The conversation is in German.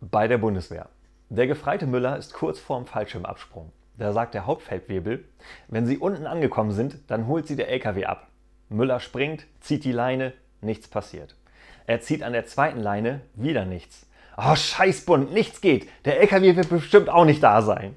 Bei der Bundeswehr. Der gefreite Müller ist kurz vorm Fallschirmabsprung. Da sagt der Hauptfeldwebel, wenn Sie unten angekommen sind, dann holt Sie der LKW ab. Müller springt, zieht die Leine, nichts passiert. Er zieht an der zweiten Leine, wieder nichts. Oh, Scheißbund, nichts geht. Der LKW wird bestimmt auch nicht da sein.